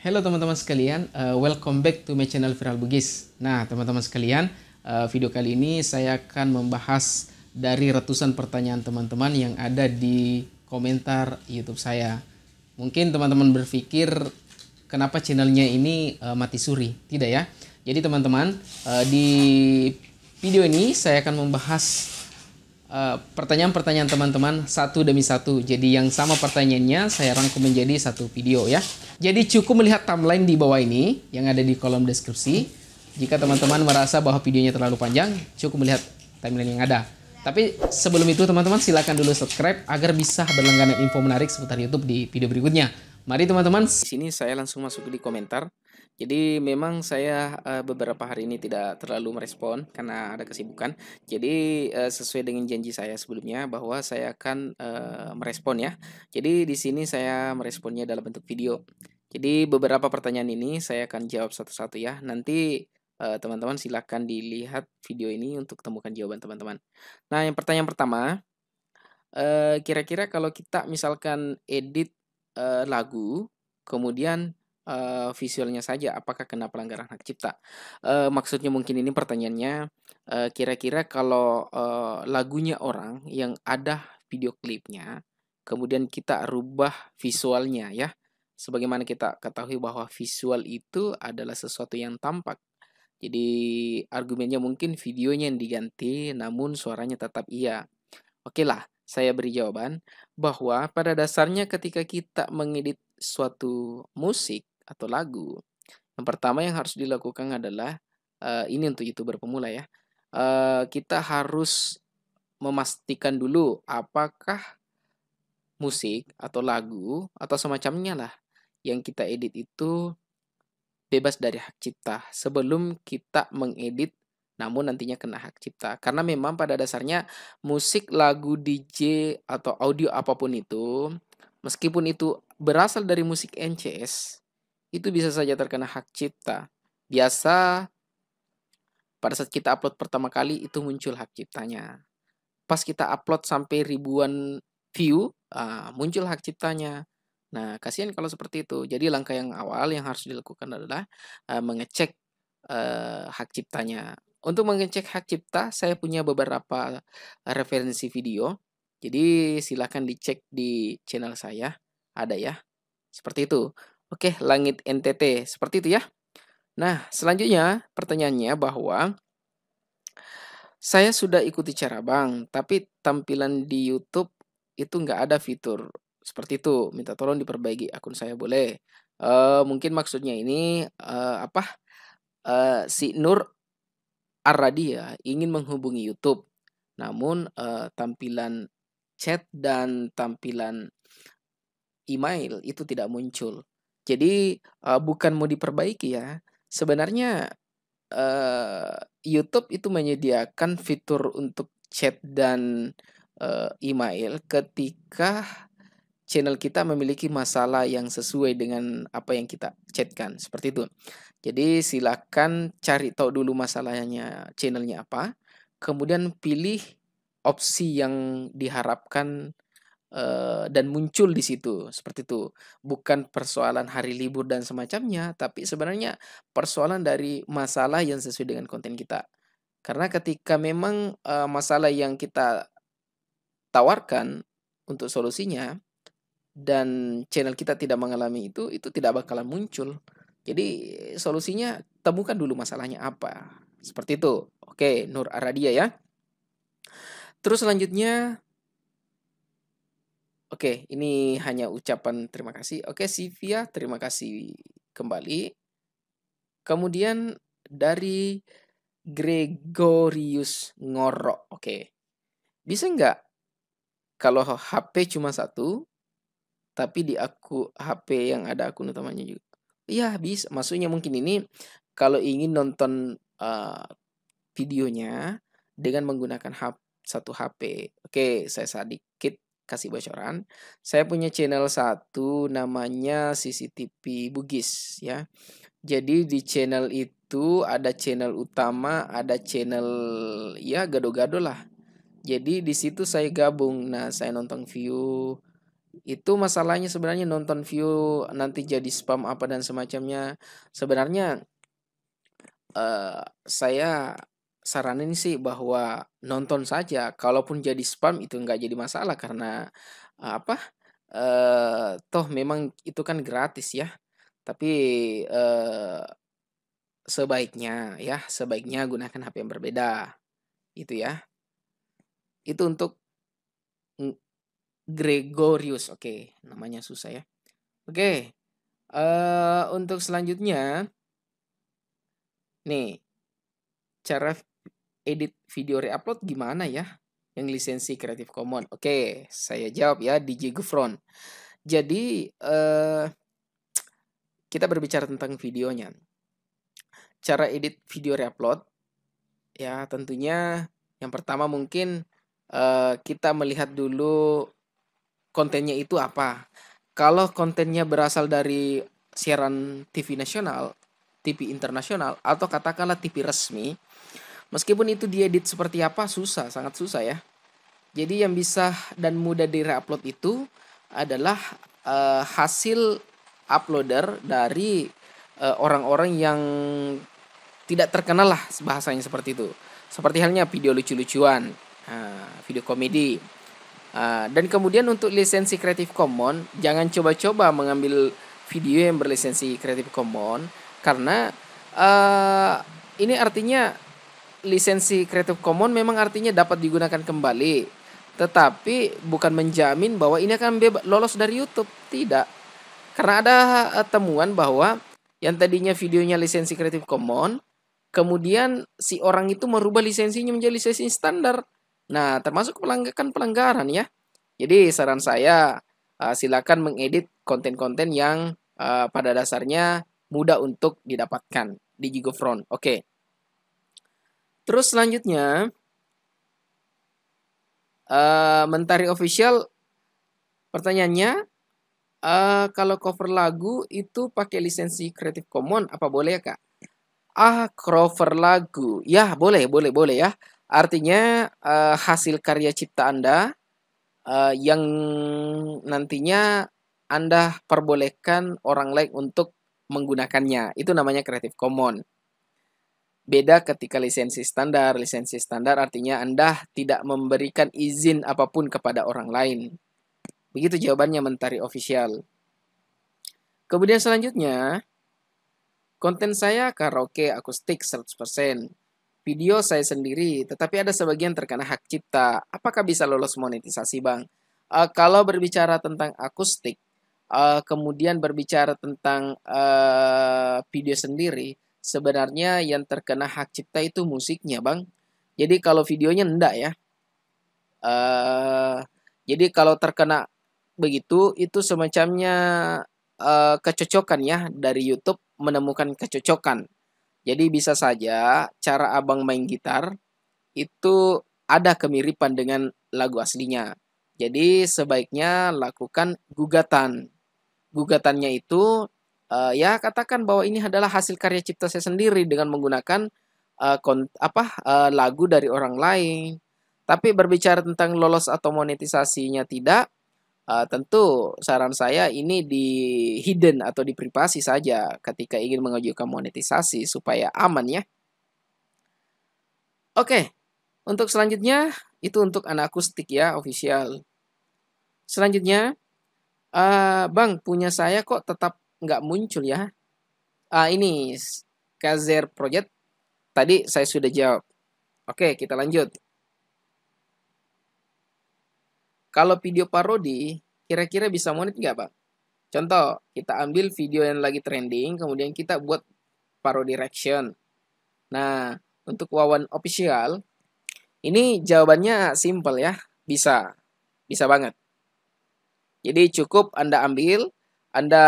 Halo teman-teman sekalian, uh, welcome back to my channel Viral Bugis. Nah, teman-teman sekalian, uh, video kali ini saya akan membahas dari ratusan pertanyaan teman-teman yang ada di komentar YouTube saya. Mungkin teman-teman berpikir kenapa channelnya ini uh, mati suri? Tidak ya. Jadi teman-teman, uh, di video ini saya akan membahas Eh, pertanyaan-pertanyaan uh, teman-teman satu demi satu. Jadi yang sama pertanyaannya saya rangkum menjadi satu video ya. Jadi cukup melihat timeline di bawah ini yang ada di kolom deskripsi. Jika teman-teman merasa bahwa videonya terlalu panjang, cukup melihat timeline yang ada. Tapi sebelum itu teman-teman silakan dulu subscribe agar bisa berlangganan info menarik seputar YouTube di video berikutnya. Mari teman-teman, sini saya langsung masuk di komentar. Jadi memang saya uh, beberapa hari ini tidak terlalu merespon karena ada kesibukan. Jadi uh, sesuai dengan janji saya sebelumnya bahwa saya akan uh, merespon ya. Jadi di sini saya meresponnya dalam bentuk video. Jadi beberapa pertanyaan ini saya akan jawab satu-satu ya. Nanti teman teman-teman silahkan dilihat video ini untuk temukan jawaban teman-teman. Nah yang pertanyaan pertama, kira-kira uh, kalau kita misalkan edit uh, lagu, kemudian uh, visualnya saja apakah kena pelanggaran hak cipta uh, maksudnya mungkin ini pertanyaannya eh, kira-kira uh, kalau uh, lagunya orang yang ada video klipnya kemudian kita rubah visualnya ya sebagaimana kita ketahui bahwa visual itu adalah sesuatu yang tampak jadi argumennya mungkin videonya yang diganti namun suaranya tetap iya. Oke lah, saya beri jawaban bahwa pada dasarnya ketika kita mengedit suatu musik atau lagu, yang pertama yang harus dilakukan adalah uh, ini untuk youtuber pemula ya. Uh, kita harus memastikan dulu apakah musik atau lagu atau semacamnya lah yang kita edit itu bebas dari hak cipta sebelum kita mengedit namun nantinya kena hak cipta karena memang pada dasarnya musik lagu DJ atau audio apapun itu meskipun itu berasal dari musik NCS itu bisa saja terkena hak cipta. Biasa pada saat kita upload pertama kali itu muncul hak ciptanya. Pas kita upload sampai ribuan view, uh, muncul hak ciptanya. Nah, kasihan kalau seperti itu. Jadi langkah yang awal yang harus dilakukan adalah uh, mengecek uh, hak ciptanya. Untuk mengecek hak cipta, saya punya beberapa referensi video. Jadi silahkan dicek di channel saya, ada ya. Seperti itu. Oke, langit NTT. Seperti itu ya. Nah, selanjutnya pertanyaannya bahwa saya sudah ikuti cara bang, tapi tampilan di YouTube itu nggak ada fitur seperti itu. Minta tolong diperbaiki akun saya boleh. Uh, mungkin maksudnya ini uh, apa? Uh, si Nur Arradia ya, ingin menghubungi YouTube, namun uh, tampilan chat dan tampilan email itu tidak muncul. Jadi uh, bukan mau diperbaiki ya. Sebenarnya uh, YouTube itu menyediakan fitur untuk chat dan uh, email ketika channel kita memiliki masalah yang sesuai dengan apa yang kita chatkan seperti itu. Jadi silakan cari tahu dulu masalahnya channelnya apa, kemudian pilih opsi yang diharapkan Eh, dan muncul di situ seperti itu bukan persoalan hari libur dan semacamnya tapi sebenarnya persoalan dari masalah yang sesuai dengan konten kita karena ketika memang uh, masalah yang kita tawarkan untuk solusinya dan channel kita tidak mengalami itu itu tidak bakalan muncul jadi solusinya temukan dulu masalahnya apa seperti itu oke Nur Aradia ya terus selanjutnya Oke, ini hanya ucapan terima kasih. Oke, Sivia, terima kasih kembali. Kemudian dari Gregorius Ngorok, Oke. Bisa nggak kalau HP cuma satu, tapi di aku HP yang ada akun utamanya juga? Iya, bisa. Maksudnya mungkin ini kalau ingin nonton uh, videonya dengan menggunakan HP, satu HP. Oke, saya sedikit kasih bocoran. Saya punya channel satu namanya CCTV Bugis ya. Jadi di channel itu ada channel utama, ada channel ya gado-gado lah. Jadi di situ saya gabung. Nah, saya nonton view itu masalahnya sebenarnya nonton view nanti jadi spam apa dan semacamnya. Sebenarnya uh, saya saranin sih bahwa nonton saja, kalaupun jadi spam itu nggak jadi masalah karena eh, apa? Uh, toh memang itu kan gratis ya. Tapi uh, sebaiknya ya, sebaiknya gunakan HP yang berbeda. Itu ya. Itu untuk Gregorius. Oke, okay, namanya susah ya. Oke. Okay. Uh, untuk selanjutnya nih cara edit video reupload gimana ya? Yang lisensi Creative Commons. Oke, saya jawab ya DJ Gufron. Jadi eh, kita berbicara tentang videonya. Cara edit video reupload ya tentunya yang pertama mungkin eh, kita melihat dulu kontennya itu apa. Kalau kontennya berasal dari siaran TV nasional, TV internasional atau katakanlah TV resmi, Meskipun itu diedit seperti apa susah, sangat susah ya. Jadi yang bisa dan mudah direupload itu adalah uh, hasil uploader dari orang eh, orang-orang yang tidak terkenal lah bahasanya seperti itu. Seperti halnya video lucu-lucuan, uh, video komedi. Uh, dan kemudian untuk lisensi Creative Commons, jangan coba-coba mengambil video yang berlisensi Creative Commons karena uh, ini artinya lisensi Creative Commons memang artinya dapat digunakan kembali, tetapi bukan menjamin bahwa ini akan bebas lolos dari YouTube. Tidak. Karena ada eh, temuan bahwa yang tadinya videonya lisensi Creative Commons, kemudian si orang itu merubah lisensinya menjadi lisensi standar. Nah, termasuk pelanggaran pelanggaran ya. Jadi saran saya eh, silakan mengedit konten-konten yang eh, pada dasarnya mudah untuk didapatkan di Gigofront. Oke. Okay. Terus selanjutnya uh, Mentari Official pertanyaannya uh, kalau cover lagu itu pakai lisensi Creative Commons apa boleh ya Kak? Ah, cover lagu. Ya, boleh, boleh, boleh ya. Artinya uh, hasil karya cipta Anda uh, yang nantinya Anda perbolehkan orang lain untuk menggunakannya. Itu namanya Creative Commons. Beda ketika lisensi standar. Lisensi standar artinya Anda tidak memberikan izin apapun kepada orang lain. Begitu jawabannya Mentari Official. Kemudian selanjutnya, konten saya karaoke akustik 100%. Video saya sendiri, tetapi ada sebagian terkena hak cipta. Apakah bisa lolos monetisasi, Bang? Uh, kalau berbicara tentang akustik, uh, kemudian berbicara tentang uh, video sendiri, sebenarnya yang terkena hak cipta itu musiknya bang. Jadi kalau videonya ndak ya. Uh, jadi kalau terkena begitu itu semacamnya uh, kecocokan ya dari YouTube menemukan kecocokan. Jadi bisa saja cara abang main gitar itu ada kemiripan dengan lagu aslinya. Jadi sebaiknya lakukan gugatan. Gugatannya itu uh, ya katakan bahwa ini adalah hasil karya cipta saya sendiri dengan menggunakan uh, eh, kont apa uh, lagu dari orang lain. Tapi berbicara tentang lolos atau monetisasinya tidak, uh, tentu saran saya ini di hidden atau di privasi saja ketika ingin mengajukan monetisasi supaya aman ya. Oke, untuk selanjutnya itu untuk anak akustik ya official. Selanjutnya, uh, bang punya saya kok tetap nggak muncul ya. Ah, ini Kazer Project. Tadi saya sudah jawab. Oke, kita lanjut. Kalau video parodi, kira-kira bisa monet nggak, Pak? Contoh, kita ambil video yang lagi trending, kemudian kita buat parodi reaction. Nah, untuk wawan official, ini jawabannya simple ya. Bisa. Bisa banget. Jadi cukup Anda ambil, anda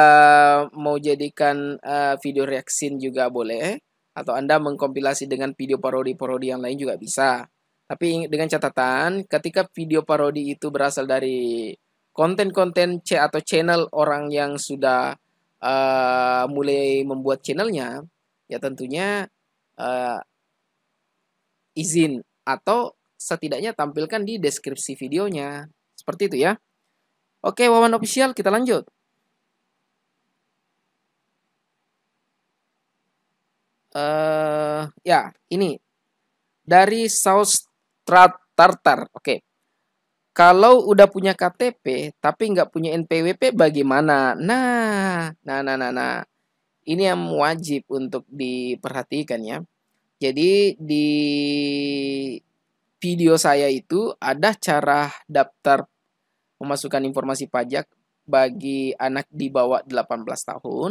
mau jadikan uh, video reaksi juga boleh atau Anda mengkompilasi dengan video parodi-parodi yang lain juga bisa. Tapi dengan catatan ketika video parodi itu berasal dari konten-konten C atau channel orang yang sudah uh, mulai membuat channelnya, ya tentunya uh, izin atau setidaknya tampilkan di deskripsi videonya. Seperti itu ya. Oke, Wawan Official kita lanjut. uh, ya ini dari saus tartar. Oke. Okay. Kalau udah punya KTP tapi nggak punya NPWP bagaimana? Nah, nah, nah, nah, nah. Ini yang wajib untuk diperhatikan ya. Jadi di video saya itu ada cara daftar memasukkan informasi pajak bagi anak di bawah 18 tahun,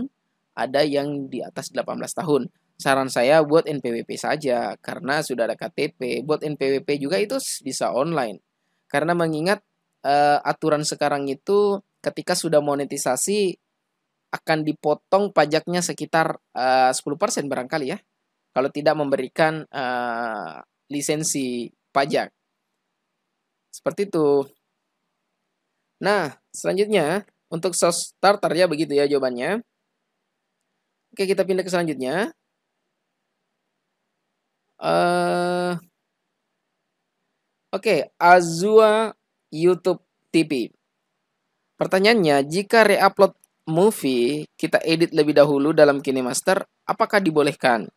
ada yang di atas 18 tahun saran saya buat NPWP saja karena sudah ada KTP. Buat NPWP juga itu bisa online. Karena mengingat uh, aturan sekarang itu ketika sudah monetisasi akan dipotong pajaknya sekitar eh, uh, 10% barangkali ya. Kalau tidak memberikan uh, lisensi pajak. Seperti itu. Nah, selanjutnya untuk starter ya begitu ya jawabannya. Oke, kita pindah ke selanjutnya. Eh, oke okay, Azua YouTube TV. Pertanyaannya, jika reupload movie kita edit lebih dahulu dalam KineMaster, apakah dibolehkan?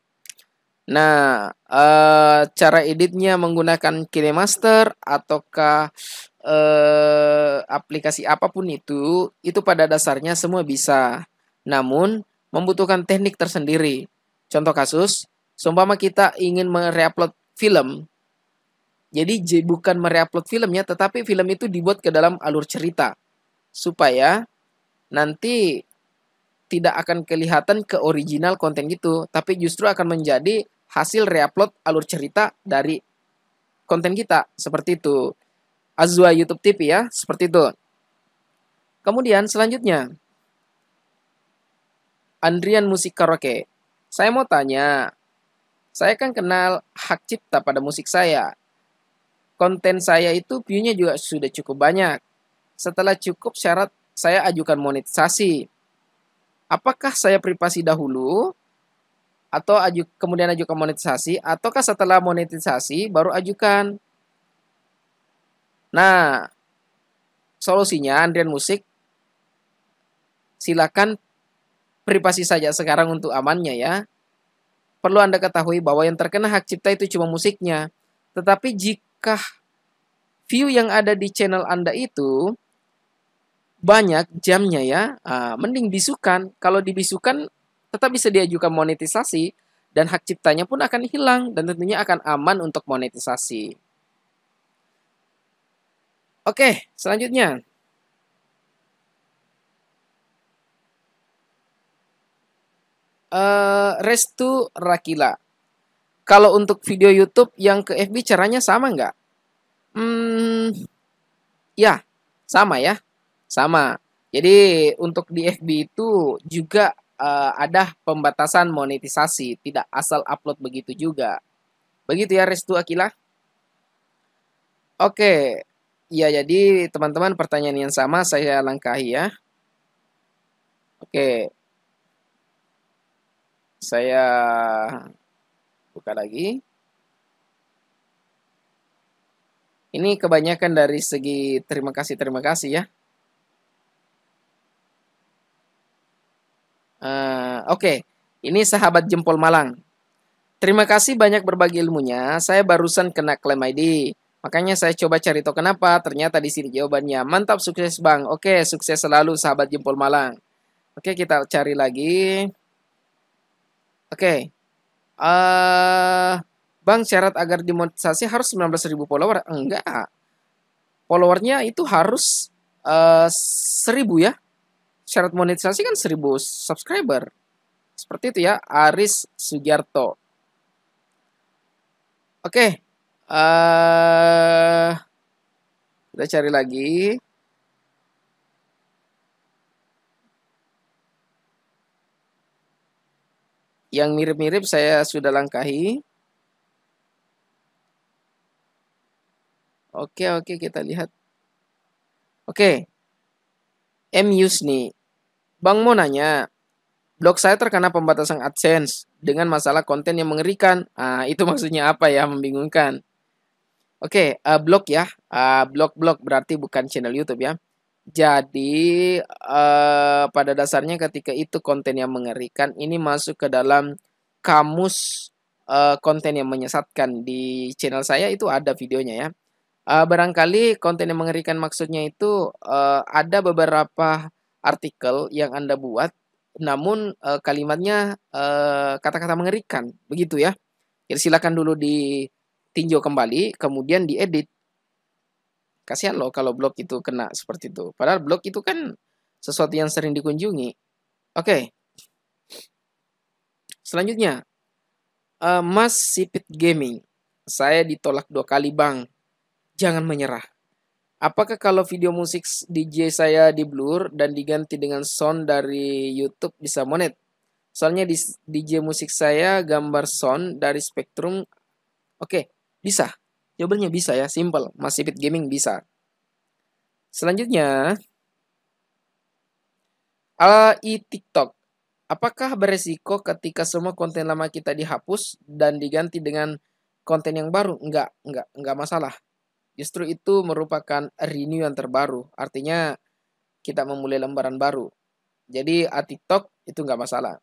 Nah, uh, cara editnya menggunakan KineMaster ataukah uh, aplikasi apapun itu, itu pada dasarnya semua bisa. Namun membutuhkan teknik tersendiri. Contoh kasus, Seumpama kita ingin mereupload film, jadi J bukan mereupload filmnya, tetapi film itu dibuat ke dalam alur cerita. Supaya nanti tidak akan kelihatan ke original konten itu, tapi justru akan menjadi hasil reupload alur cerita dari konten kita. Seperti itu. Azwa YouTube TV ya, seperti itu. Kemudian selanjutnya, Andrian Musik Karaoke. Saya mau tanya, saya kan kenal hak cipta pada musik saya. Konten saya itu view-nya juga sudah cukup banyak. Setelah cukup syarat saya ajukan monetisasi. Apakah saya privasi dahulu atau aju kemudian ajukan monetisasi ataukah setelah monetisasi baru ajukan? Nah, solusinya Andrian Musik silakan privasi saja sekarang untuk amannya ya perlu Anda ketahui bahwa yang terkena hak cipta itu cuma musiknya. Tetapi jika view yang ada di channel Anda itu banyak jamnya ya, uh, mending bisukan. Kalau dibisukan tetap bisa diajukan monetisasi dan hak ciptanya pun akan hilang dan tentunya akan aman untuk monetisasi. Oke, selanjutnya uh, Restu Rakila. Kalau untuk video YouTube yang ke FB caranya sama nggak? Hmm, ya, sama ya, sama. Jadi untuk di FB itu juga uh, ada pembatasan monetisasi, tidak asal upload begitu juga. Begitu ya Restu Akila? Oke, ya jadi teman-teman pertanyaan yang sama saya langkahi ya. Oke, saya buka lagi. Ini kebanyakan dari segi terima kasih-terima kasih ya. Uh, Oke, okay. ini sahabat jempol malang. Terima kasih banyak berbagi ilmunya. Saya barusan kena klaim ID. Makanya saya coba cari tahu kenapa. Ternyata di sini jawabannya. Mantap, sukses bang. Oke, sukses selalu sahabat jempol malang. Oke, kita cari lagi. Oke. Okay. Uh, eh, bang syarat agar dimonetisasi harus 19.000 follower? Enggak. Followernya itu harus uh, eh, 1.000 ya. Syarat monetisasi kan 1.000 subscriber. Seperti itu ya, Aris Sugiarto. Oke. Okay. Uh, eh, kita cari lagi. Yang mirip-mirip saya sudah langkahi. Oke, oke, kita lihat. Oke. M Yusni. Bang mau nanya, blog saya terkena pembatasan AdSense dengan masalah konten yang mengerikan. Ah, itu maksudnya apa ya? Membingungkan. Oke, uh, blog ya. Uh, blog-blog berarti bukan channel YouTube ya. Jadi uh, pada dasarnya ketika itu konten yang mengerikan ini masuk ke dalam kamus uh, konten yang menyesatkan di channel saya itu ada videonya ya. Uh, barangkali konten yang mengerikan maksudnya itu uh, ada beberapa artikel yang anda buat, namun uh, kalimatnya kata-kata uh, mengerikan begitu ya. Jadi silakan dulu ditinjau kembali, kemudian diedit Kasihan loh kalau blog itu kena seperti itu. Padahal blog itu kan sesuatu yang sering dikunjungi. Oke. Okay. Selanjutnya, uh, Mas Sipit Gaming. Saya ditolak dua kali bang. Jangan menyerah. Apakah kalau video musik DJ saya di blur dan diganti dengan sound dari YouTube bisa monet? Soalnya di DJ musik saya gambar sound dari spektrum. Oke, okay, bisa. Jawabannya bisa ya, simple. masih Ipit Gaming bisa. Selanjutnya, AI TikTok. Apakah beresiko ketika semua konten lama kita dihapus dan diganti dengan konten yang baru? Enggak, enggak, enggak masalah. Justru itu merupakan renew yang terbaru. Artinya kita memulai lembaran baru. Jadi A TikTok itu enggak masalah.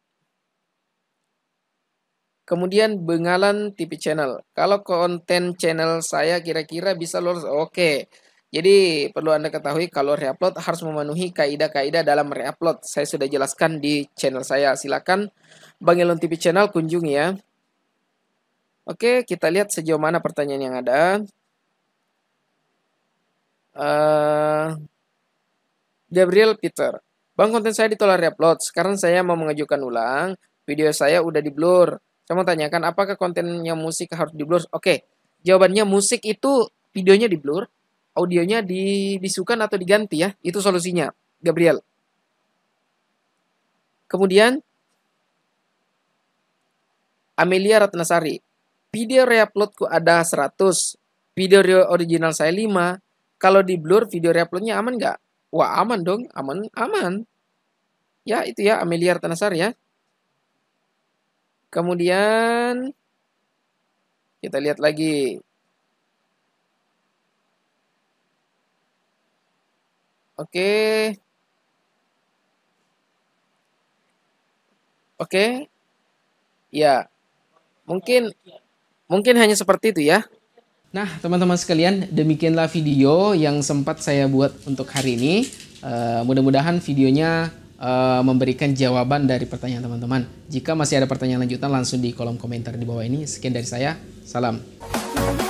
Kemudian Bengalan TV Channel. Kalau konten channel saya kira-kira bisa lurus. Oke. Jadi perlu Anda ketahui kalau reupload harus memenuhi kaidah-kaidah dalam reupload. Saya sudah jelaskan di channel saya. Silakan bengalan TV Channel kunjungi ya. Oke, kita lihat sejauh mana pertanyaan yang ada. Uh, Gabriel Peter. Bang konten saya ditolak reupload. Sekarang saya mau mengajukan ulang. Video saya udah di blur saya mau tanyakan apakah kontennya musik harus di blur? Oke, jawabannya musik itu videonya di blur, audionya dibisukan atau diganti ya. Itu solusinya, Gabriel. Kemudian Amelia Ratnasari. Video reuploadku ada 100, video original saya 5. Kalau di blur video reuploadnya aman nggak? Wah aman dong, aman, aman. Ya itu ya Amelia Ratnasari ya. Kemudian kita lihat lagi. Oke. Oke. Ya. Mungkin mungkin hanya seperti itu ya. Nah, teman-teman sekalian, demikianlah video yang sempat saya buat untuk hari ini. Uh, mudah-mudahan videonya Eh, memberikan jawaban dari pertanyaan teman-teman. Jika masih ada pertanyaan lanjutan langsung di kolom komentar di bawah ini. Sekian dari saya. Salam.